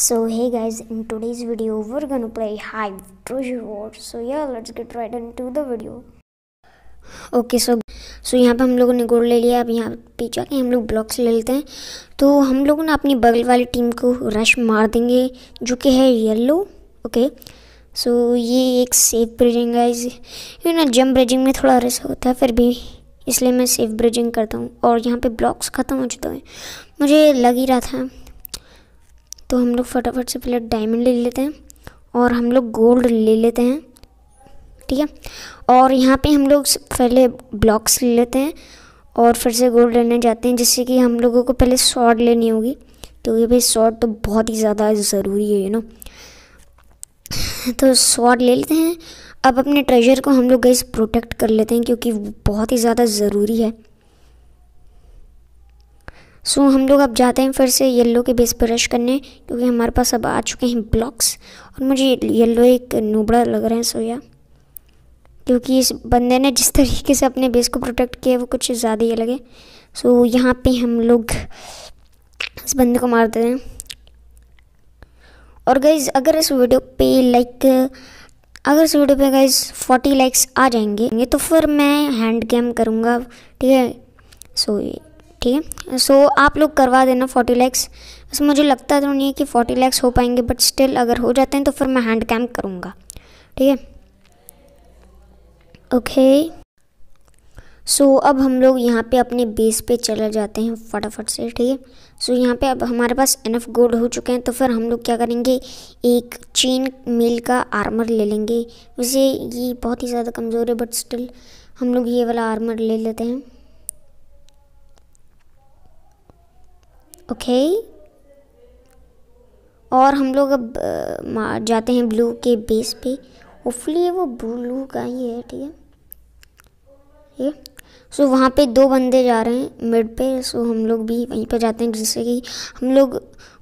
so hey guys in today's video we're gonna play hive treasure war so yeah let's get right into the video okay so so यहाँ पे हम लोगों ने गोल ले लिया अब यहाँ पे के हम लोग ब्लॉक्स ले लेते हैं तो हम लोगों ने अपनी बगल वाली टीम को रश मार देंगे जो कि है येलो ओके सो ये एक सेफ ब्रिजिंग है यू ना जम ब्रिजिंग में थोड़ा रिस्क होता है फिर भी इसलिए मैं सेफ ब्रिजिंग करता हूँ और यहाँ पे ब्लॉक्स ख़त्म हो चुके हैं मुझे लग ही रहा था तो हम लोग फटाफट से पहले डायमंड ले लेते हैं और हम लोग गोल्ड ले लेते हैं ठीक है और यहाँ पे हम लोग पहले ब्लॉक्स ले लेते हैं और फिर से गोल्ड लेने जाते हैं जिससे कि हम लोगों को पहले शॉर्ट लेनी होगी क्योंकि तो भाई शॉर्ट तो बहुत ही ज़्यादा ज़रूरी है यू नो तो शॉर्ट ले लेते हैं अब अपने ट्रेजर को हम लोग गैस प्रोटेक्ट कर लेते हैं क्योंकि बहुत ही ज़्यादा ज़रूरी है सो so, हम लोग अब जाते हैं फिर से येलो के बेस पर रश करने क्योंकि हमारे पास अब आ चुके हैं ब्लॉक्स और मुझे येलो एक नूबड़ा लग रहा है सोया क्योंकि इस बंदे ने जिस तरीके से अपने बेस को प्रोटेक्ट किया वो कुछ ज़्यादा ही लगे सो so, यहाँ पे हम लोग इस बंदे को मार देते हैं और गाइज अगर इस वीडियो पे लाइक अगर इस वीडियो पे गाइज 40 लाइक्स आ जाएंगे तो फिर मैं हैंड गेम करूँगा ठीक है सो ठीक है सो आप लोग करवा देना फोर्टी लैक्स बस मुझे लगता तो नहीं है कि फोर्टी लैक्स हो पाएंगे बट स्टिल अगर हो जाते हैं तो फिर मैं हैंड कैम करूँगा ठीक है ओके सो so, अब हम लोग यहाँ पे अपने बेस पे चले जाते हैं फटाफट से ठीक है सो यहाँ पे अब हमारे पास एनफ गोल्ड हो चुके हैं तो फिर हम लोग क्या करेंगे एक चेन मेल का आर्मर ले लेंगे वैसे ये बहुत ही ज़्यादा कमज़ोर है बट स्टिल हम लोग ये वाला आर्मर ले लेते हैं ओके और हम लोग अब जाते हैं ब्लू के बेस पे होपफुली वो ब्लू का ही है ठीक है ये सो वहाँ पे दो बंदे जा रहे हैं मिड पे सो हम लोग भी वहीं पे जाते हैं जिससे कि हम लोग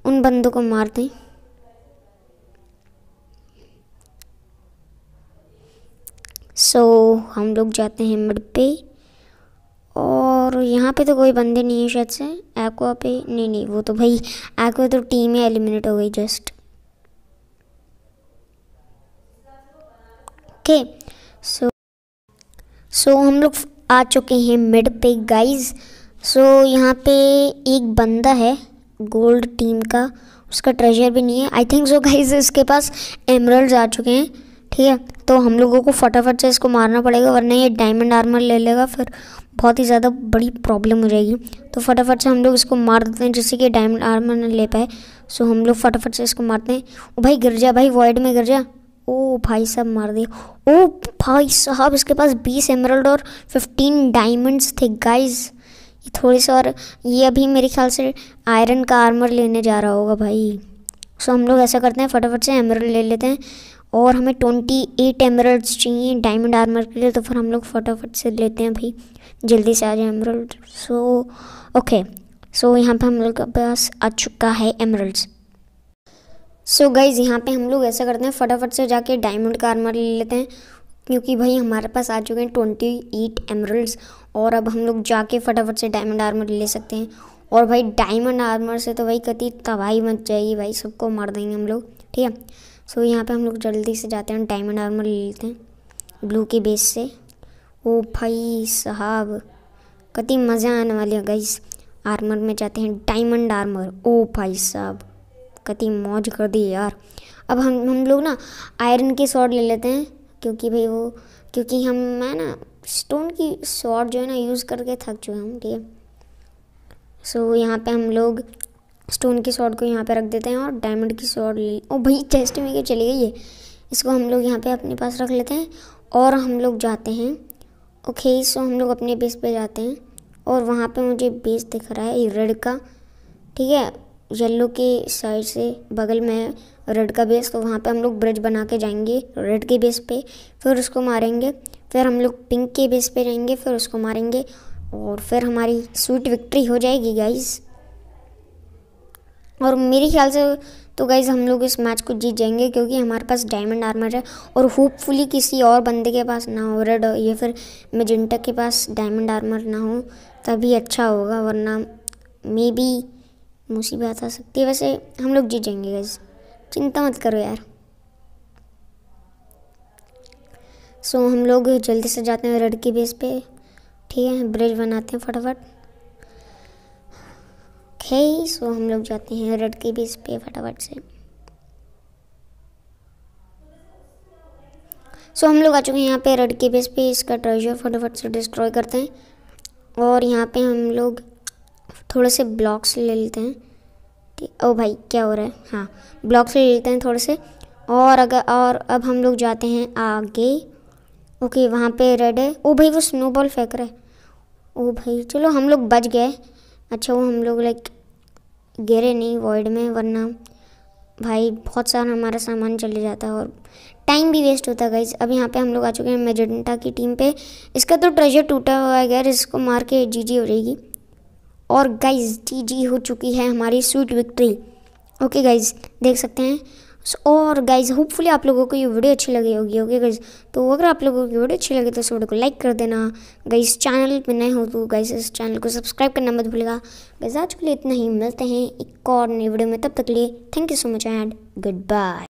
उन बंदों को मारते हैं सो so, हम लोग जाते हैं मिड पे और यहाँ पे तो कोई बंदे नहीं है शायद से आपको आप नहीं नहीं वो तो भाई आपको तो टीम ही एलिमिनेट हो गई जस्ट ओके सो सो हम लोग आ चुके हैं मिड पे गाइस सो so, यहाँ पे एक बंदा है गोल्ड टीम का उसका ट्रेजर भी नहीं है आई थिंक सो गाइस इसके पास एमरल्ड आ चुके हैं ठीक है तो हम लोगों को फटाफट से इसको मारना पड़ेगा वरना ये डायमंड आर्मर ले लेगा फिर बहुत ही ज़्यादा बड़ी प्रॉब्लम हो जाएगी तो फटाफट से हम लोग इसको मार देते हैं जिससे कि डायमंड आर्मर ना ले पाए सो हम लोग फटाफट से इसको मारते हैं ओ भाई गिर जा भाई वॉइड में गिर जा ओ भाई साहब मार दिए ओ भाई साहब इसके पास बीस एमरल्ड और फिफ्टीन डायमंड्स थे गाइज़ थोड़े से और ये अभी मेरे ख्याल से आयरन का आर्मर लेने जा रहा होगा भाई सो हम लोग ऐसा करते हैं फटाफट से एमरल ले लेते हैं और हमें ट्वेंटी एट एमरल्ड्स चाहिए डायमंड आर्मर के लिए तो फिर हम लोग फटाफट से लेते हैं भाई जल्दी से आ जाए एमरल्ड सो ओके सो यहाँ पे हम लोग के पास आ चुका है एमरल्ड्स सो गाइज यहाँ पे हम लोग ऐसा करते हैं फटाफट से जाके डायमंड का आर्मर ले लेते हैं क्योंकि भाई हमारे पास आ चुके हैं ट्वेंटी एट एमरल्ड्स और अब हम लोग जाके फटाफट से डायमंड आर्मर ले सकते हैं और भाई डायमंड आर्मर से तो भाई कति तबाही मच जाएगी भाई सबको मार देंगे हम लोग ठीक है सो so, यहाँ पे हम लोग जल्दी से जाते हैं डायमंड आर्मर ले लेते हैं ब्लू के बेस से ओ भाई साहब कति मज़ा आने वाली है गई आर्मर में जाते हैं डायमंड आर्मर ओ भाई साहब कति मौज कर दी यार अब हम हम लोग ना आयरन के शॉट ले लेते हैं क्योंकि भाई वो क्योंकि हम मैं ना स्टोन की शॉट जो है ना यूज़ करके थक चुके हूँ ठीक है सो यहाँ पे हम लोग स्टोन की शॉट को यहाँ पे रख देते हैं और डायमंड की शॉर्ट ले ओ भाई चेस्ट में क्या चली गई है इसको हम लोग यहाँ पे अपने पास रख लेते हैं और हम लोग जाते हैं ओके सो हम लोग अपने बेस पे जाते हैं और वहाँ पे मुझे बेस दिख रहा है रेड का ठीक है येल्लो के साइड से बगल में है रेड का बेस तो वहाँ पर हम लोग ब्रिज बना के जाएंगे रेड के बेस पर फिर उसको मारेंगे फिर हम लोग पिंक के बेस पर जाएंगे फिर उसको मारेंगे और फिर हमारी स्वीट विक्ट्री हो जाएगी गाइज़ और मेरे ख्याल से तो गाइज़ हम लोग इस मैच को जीत जाएंगे क्योंकि हमारे पास डायमंड आर्मर है और होपफुली किसी और बंदे के पास ना हो रेड या फिर मेजेंटा के पास डायमंड आर्मर ना हो तभी अच्छा होगा वरना मे बी मुसीबत आ सकती है वैसे हम लोग जीत जाएंगे गाइज़ चिंता मत करो यार सो so, हम लोग जल्दी से जाते हैं रेड के बेस पे ठीक है ब्रिज बनाते हैं फटाफट है ही सो हम लोग जाते हैं रेड के बेस पे फटाफट से सो हम लोग आ चुके हैं यहाँ पे रेड के बेस पे इसका ट्रेजर फटाफट से डिस्ट्रॉय करते हैं और यहाँ पे हम लोग थोड़े से ब्लॉक्स ले लेते हैं ओ भाई क्या हो रहा है हाँ ब्लॉक्स ले लेते हैं थोड़े से और अगर और अब हम लोग जाते हैं आगे ओके वहाँ पे रेड है ओ भाई वो स्नोबॉल फेंक रहा है ओ भाई चलो हम लोग बच गए अच्छा वो हम लोग लाइक गिरे नहीं वॉइड में वरना भाई बहुत सारा हमारा सामान चले जाता है और टाइम भी वेस्ट होता है गाइज अब यहाँ पे हम लोग आ चुके हैं मेजेंटा की टीम पे इसका तो ट्रेजर टूटा हुआ है गैर इसको मार के जीजी हो जाएगी और गाइज जीजी हो चुकी है हमारी स्वीट विक्ट्री ओके गाइज देख सकते हैं और गाइज होपफुली आप लोगों को ये वीडियो अच्छी लगी होगी ओके गाइज तो अगर आप लोगों को वीडियो अच्छी लगे तो इस वीडियो को लाइक कर देना गाइज चैनल पे नए हो तो गाइज इस चैनल को सब्सक्राइब करना मत भूलेगा गाइज आज के लिए इतना ही मिलते हैं एक और नई वीडियो में तब तक लिए thank you so much and good bye